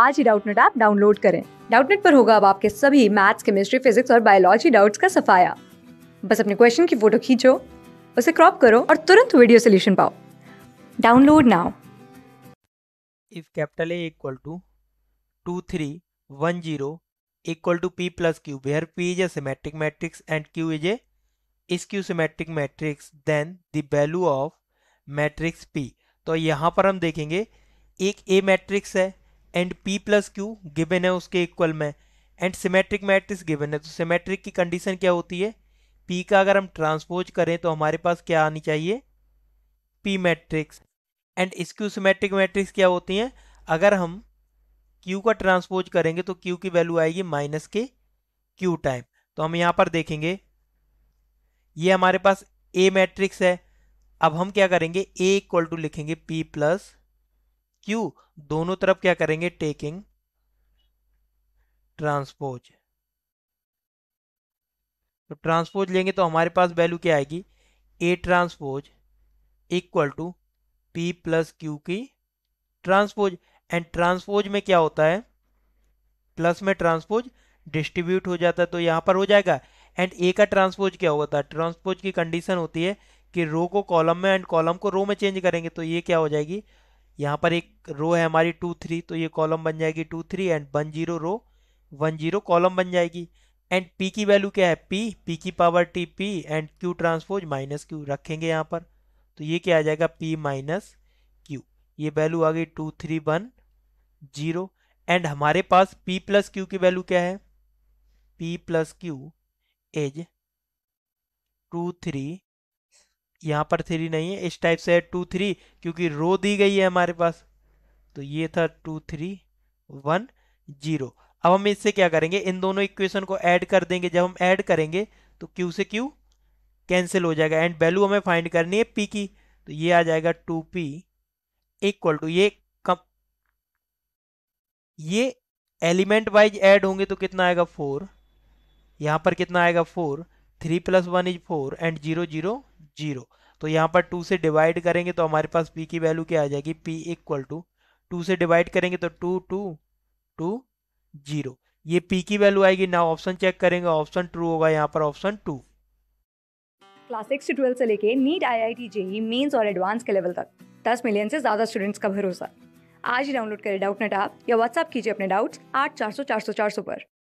आज ही Doubtnut app download करें डाउटनेट पर होगा अब आपके सभी मैथ्स केमिस्ट्री फिजिक्स और बायोलॉजी डाउट्स का सफाया बस अपने क्वेश्चन की फोटो खींचो उसे क्रॉप करो और तुरंत वीडियो सोल्यूशन पाओ download now if capital equal to two three one zero equal to P plus Q where P is a symmetric matrix and Q is a skew symmetric matrix then the value of matrix P तो यहाँ पर हम देखेंगे एक A matrix है and P plus Q given है उसके equal में एंड सिमेट्रिक मैट्रिक्स गिवन है तो सिमेट्रिक की कंडीशन क्या होती है पी का अगर हम ट्रांसपोज करें तो हमारे पास क्या आनी चाहिए P matrix and skew symmetric matrix क्या होती हैं अगर हम क्यू का ट्रांसपोज करेंगे तो क्यू की वैल्यू आएगी माइनस के क्यू टाइम तो हम यहाँ पर देखेंगे ये हमारे पास ए मैट्रिक्स है अब हम क्या करेंगे ए इक्वल टू लिखेंगे पी प्लस क्यू दोनों तरफ क्या करेंगे टेकिंग ट्रांसपोज तो ट्रांसपोज लेंगे तो हमारे पास वैल्यू क्या आएगी A transpose equal to P plus Q की ट्रांसपोज एंड ट्रांसपोज में क्या होता है प्लस में ट्रांसपोज डिस्ट्रीब्यूट हो जाता है तो यहां पर हो जाएगा एंड ए का ट्रांसपोज क्या होता है ट्रांसपोज की कंडीशन होती है कि रो को कॉलम में एंड कॉलम को रो में चेंज करेंगे तो ये क्या हो जाएगी यहाँ पर एक रो है हमारी टू थ्री तो ये कॉलम बन जाएगी two three and one zero row one zero column बन जाएगी एंड पी की वैल्यू क्या है पी पी की power T P and Q transpose minus Q रखेंगे यहाँ पर तो ये क्या आ जाएगा पी माइनस क्यू ये वैल्यू आ गई two three one zero and हमारे पास पी प्लस क्यू की वैल्यू क्या है P plus Q as two three यहाँ पर थ्री नहीं है इस टाइप से है टू थ्री क्योंकि रो दी गई है हमारे पास तो ये था टू थ्री वन जीरो अब हम इससे क्या करेंगे इन दोनों इक्वेशन को ऐड कर देंगे जब हम ऐड करेंगे तो क्यू से क्यू कैंसिल हो जाएगा एंड वैल्यू हमें फाइंड करनी है पी की तो ये आ जाएगा टू पी इक्वल टू ये कम ये एलिमेंट वाइज ऐड होंगे तो कितना आएगा फोर यहाँ पर कितना आएगा four three plus one is four and zero zero zero तो यहाँ पर टू से डिवाइड करेंगे तो हमारे पास पी की वैल्यू क्या आ जाएगी पी इक्वल टू टू से डिवाइड करेंगे तो टू टू टू जीरो ये पी की वैल्यू आएगी ना ऑप्शन चेक करेंगे ऑप्शन ट्रू होगा यहाँ पर ऑप्शन टू क्लास सिक्स से ट्वेल्व से लेके NEET I I T JEE mains और एडवांस के लेवल तक दस मिलियन से ज्यादा स्टूडेंट्स का भरोसा आज ही डाउनलोड करें डाउट नेट आप या व्हाट्सअप कीजिए अपने डाउट्स आठ चार सौ चार सौ चार सौ पर